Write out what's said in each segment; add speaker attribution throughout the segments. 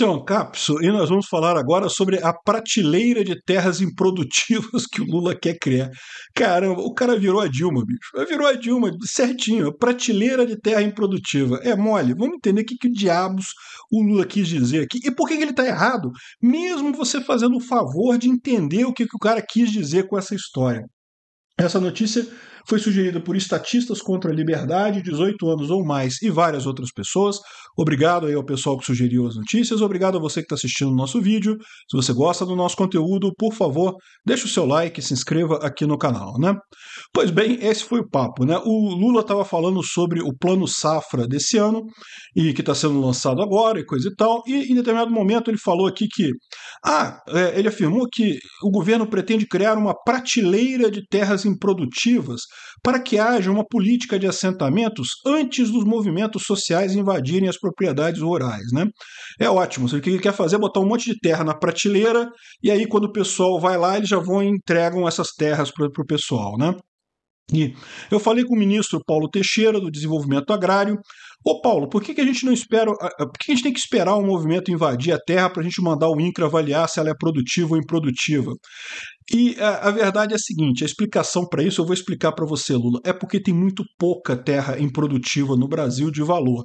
Speaker 1: seu Ancapso, e nós vamos falar agora sobre a prateleira de terras improdutivas que o Lula quer criar. Caramba, o cara virou a Dilma, bicho. Virou a Dilma, certinho, prateleira de terra improdutiva. É mole, vamos entender o que, que o diabos o Lula quis dizer aqui e por que, que ele está errado, mesmo você fazendo o favor de entender o que, que o cara quis dizer com essa história. Essa notícia foi sugerida por Estatistas contra a Liberdade, 18 anos ou mais e várias outras pessoas. Obrigado aí ao pessoal que sugeriu as notícias, obrigado a você que está assistindo o nosso vídeo. Se você gosta do nosso conteúdo, por favor, deixe o seu like, se inscreva aqui no canal, né? Pois bem, esse foi o papo, né? O Lula estava falando sobre o plano safra desse ano e que está sendo lançado agora e coisa e tal, e em determinado momento ele falou aqui que ah, é, ele afirmou que o governo pretende criar uma prateleira de terras improdutivas para que haja uma política de assentamentos antes dos movimentos sociais invadirem as propriedades rurais. Né? É ótimo, o que ele quer fazer é botar um monte de terra na prateleira, e aí quando o pessoal vai lá, eles já vão e entregam essas terras para o pessoal. Né? E eu falei com o ministro Paulo Teixeira, do Desenvolvimento Agrário. Ô Paulo, por que, que a gente não espera. Por que a gente tem que esperar o um movimento invadir a terra para a gente mandar o INCRA avaliar se ela é produtiva ou improdutiva? E a, é, a, verdade é a seguinte: a explicação para isso eu vou explicar para você, Lula. É porque tem muito pouca terra improdutiva no Brasil de valor.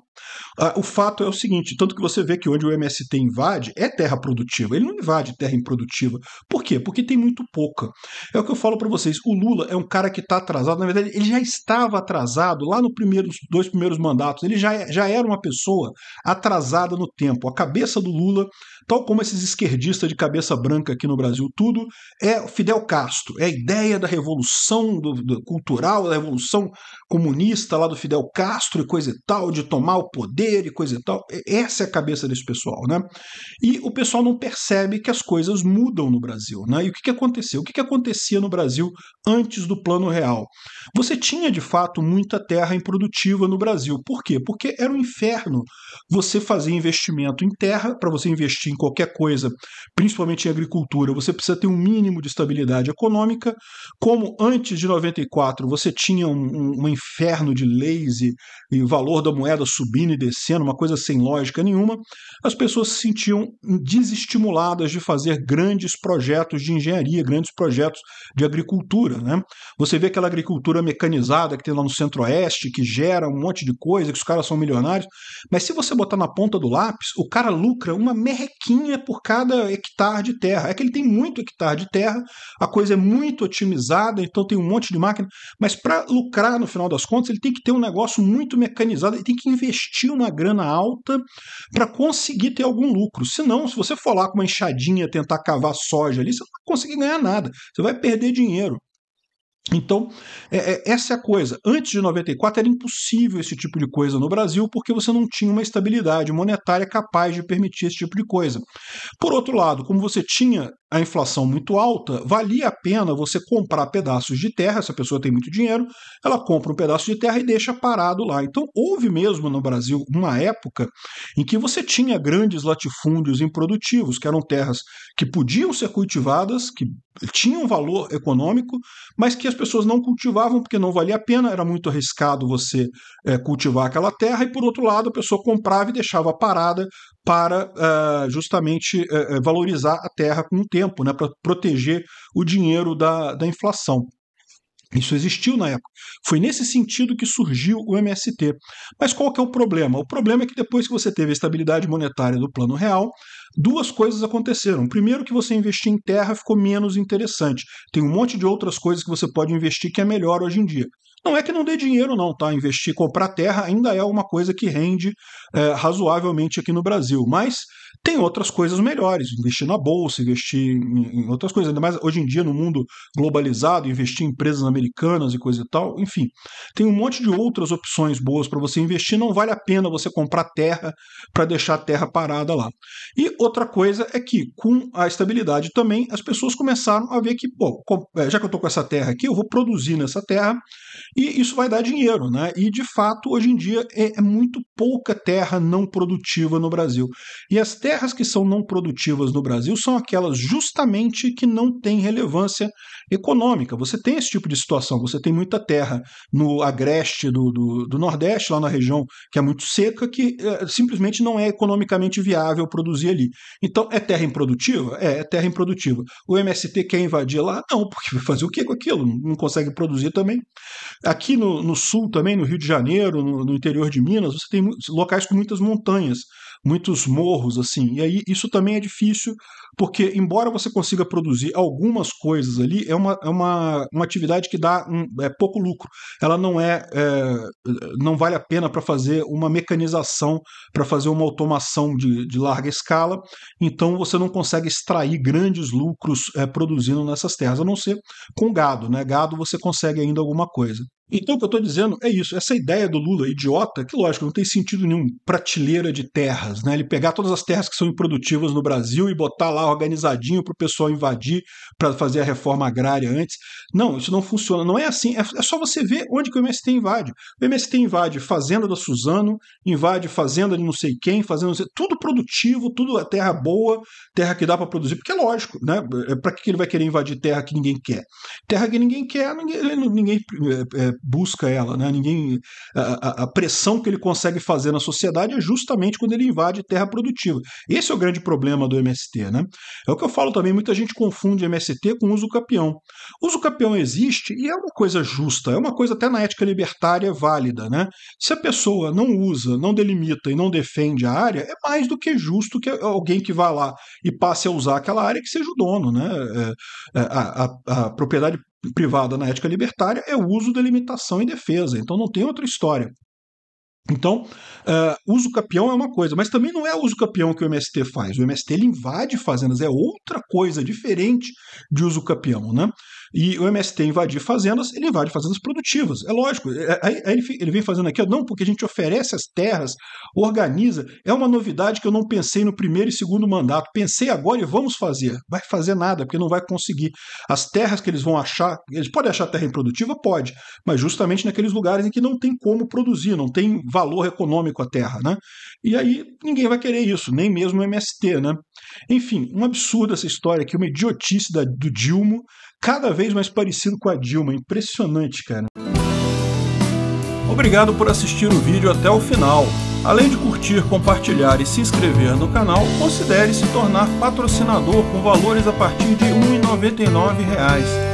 Speaker 1: Ah, o fato é o seguinte: tanto que você vê que onde o MST invade é terra produtiva. Ele não invade terra improdutiva. Por quê? Porque tem muito pouca. É o que eu falo para vocês: o Lula é um cara que está atrasado. Na verdade, ele já estava atrasado lá no primeiro, nos dois primeiros mandatos. Ele já, é, já era uma pessoa atrasada no tempo. A cabeça do Lula, tal como esses esquerdistas de cabeça branca aqui no Brasil, tudo, é Fidel Castro, é a ideia da revolução do, do cultural, da revolução comunista lá do Fidel Castro e coisa e tal, de tomar o poder e coisa e tal. Essa é a cabeça desse pessoal, né? E o pessoal não percebe que as coisas mudam no Brasil, né? E o que, que aconteceu? O que, que acontecia no Brasil antes do Plano Real? Você tinha, de fato, muita terra improdutiva no Brasil. Por quê? Porque era um inferno você fazer investimento em terra, para você investir em qualquer coisa, principalmente em agricultura, você precisa ter um mínimo de estabilidade econômica, como antes de 94 você tinha um, um, um inferno de leis e, e o valor da moeda subindo e descendo, uma coisa sem lógica nenhuma, as pessoas se sentiam desestimuladas de fazer grandes projetos de engenharia, grandes projetos de agricultura. Né? Você vê aquela agricultura mecanizada que tem lá no centro-oeste, que gera um monte de coisa, que os caras são milionários, mas se você botar na ponta do lápis, o cara lucra uma merrequinha por cada hectare de terra. É que ele tem muito hectare de terra a coisa é muito otimizada, então tem um monte de máquina, mas para lucrar no final das contas, ele tem que ter um negócio muito mecanizado, ele tem que investir uma grana alta para conseguir ter algum lucro. Senão, se você for lá com uma enxadinha tentar cavar soja ali, você não vai conseguir ganhar nada, você vai perder dinheiro. Então, é, é, essa é a coisa. Antes de 94 era impossível esse tipo de coisa no Brasil, porque você não tinha uma estabilidade monetária capaz de permitir esse tipo de coisa. Por outro lado, como você tinha a inflação muito alta, valia a pena você comprar pedaços de terra, se a pessoa tem muito dinheiro, ela compra um pedaço de terra e deixa parado lá. Então, houve mesmo no Brasil uma época em que você tinha grandes latifúndios improdutivos, que eram terras que podiam ser cultivadas, que tinham valor econômico, mas que as pessoas não cultivavam porque não valia a pena, era muito arriscado você é, cultivar aquela terra, e por outro lado, a pessoa comprava e deixava parada para uh, justamente uh, valorizar a terra com o tempo, né, para proteger o dinheiro da, da inflação. Isso existiu na época. Foi nesse sentido que surgiu o MST. Mas qual que é o problema? O problema é que depois que você teve a estabilidade monetária do plano real, duas coisas aconteceram. Primeiro, que você investir em terra ficou menos interessante. Tem um monte de outras coisas que você pode investir que é melhor hoje em dia. Não é que não dê dinheiro, não, tá? Investir, comprar terra ainda é uma coisa que rende é, razoavelmente aqui no Brasil, mas tem outras coisas melhores, investir na bolsa, investir em, outras coisas, ainda mais hoje em dia no mundo globalizado, investir em empresas americanas e coisa e tal, enfim. Tem um monte de outras opções boas para você investir, não vale a pena você comprar terra para deixar a terra parada lá. E outra coisa é que com a estabilidade também as pessoas começaram a ver que, bom, é, já que eu estou com essa terra aqui, eu vou produzir nessa terra e isso vai dar dinheiro, né? E de fato, hoje em dia é, é muito pouca terra não produtiva no Brasil. E as terras que são não produtivas no Brasil são aquelas justamente que não têm relevância econômica. Você tem esse tipo de situação, você tem muita terra no agreste do, do, do Nordeste, lá na região que é muito seca, que é, simplesmente não é economicamente viável produzir ali. Então, é terra improdutiva? É, é terra improdutiva. O MST quer invadir lá? Não, porque vai fazer o que com aquilo? Não consegue produzir também. Aqui no, no sul também, no Rio de Janeiro, no, no interior de Minas, você tem locais com muitas montanhas muitos morros, assim. E aí isso também é difícil, porque embora você consiga produzir algumas coisas ali, é uma, é uma, uma atividade que dá um, é pouco lucro. Ela não é, é não vale a pena para fazer uma mecanização, para fazer uma automação de, de larga escala. Então você não consegue extrair grandes lucros é, produzindo nessas terras, a não ser com gado, né? Gado você consegue ainda alguma coisa. Então, o que eu estou dizendo é isso. Essa ideia do Lula idiota, que lógico, não tem sentido nenhum. Prateleira de terras, né? Ele pegar todas as terras que são improdutivas no Brasil e botar lá organizadinho para o pessoal invadir, para fazer a reforma agrária antes. Não, isso não funciona. Não é assim. É, é só você ver onde que o MST invade. O MST invade fazenda da Suzano, invade fazenda de não sei quem, fazenda não sei... Tudo produtivo, tudo terra boa, terra que dá para produzir, porque é lógico, né? É, para que ele vai querer invadir terra que ninguém quer? Terra que ninguém quer, ninguém, ninguém é, é busca ela, né? Ninguém, a, a, pressão que ele consegue fazer na sociedade é justamente quando ele invade terra produtiva. Esse é o grande problema do MST, né? É o que eu falo também, muita gente confunde MST com uso capião. Uso capião existe e é uma coisa justa, é uma coisa até na ética libertária válida, né? Se a pessoa não usa, não delimita e não defende a área, é mais do que justo que alguém que vá lá e passe a usar aquela área que seja o dono, né? É, é, a, a, a propriedade privada na ética libertária é o uso da limitação em defesa. Então não tem outra história. Então, uh, uso capião é uma coisa, mas também não é uso capião que o MST faz. O MST ele invade fazendas, é outra coisa diferente de uso capião, né? E o MST invadir fazendas, ele invade fazendas produtivas, é lógico. É, é, aí, aí ele vem fazendo aqui, não, porque a gente oferece as terras, organiza. É uma novidade que eu não pensei no primeiro e segundo mandato. Pensei agora e vamos fazer. Vai fazer nada, porque não vai conseguir. As terras que eles vão achar, eles podem achar terra improdutiva? Pode, mas justamente naqueles lugares em que não tem como produzir, não tem valor econômico à terra, né? E aí ninguém vai querer isso, nem mesmo o MST, né? Enfim, um absurdo essa história aqui, uma idiotice da, do Dilma, cada vez mais parecido com a Dilma, impressionante, cara. Obrigado por assistir o vídeo até o final. Além de curtir, compartilhar e se inscrever no canal, considere se tornar patrocinador com valores a partir de R$ 1,99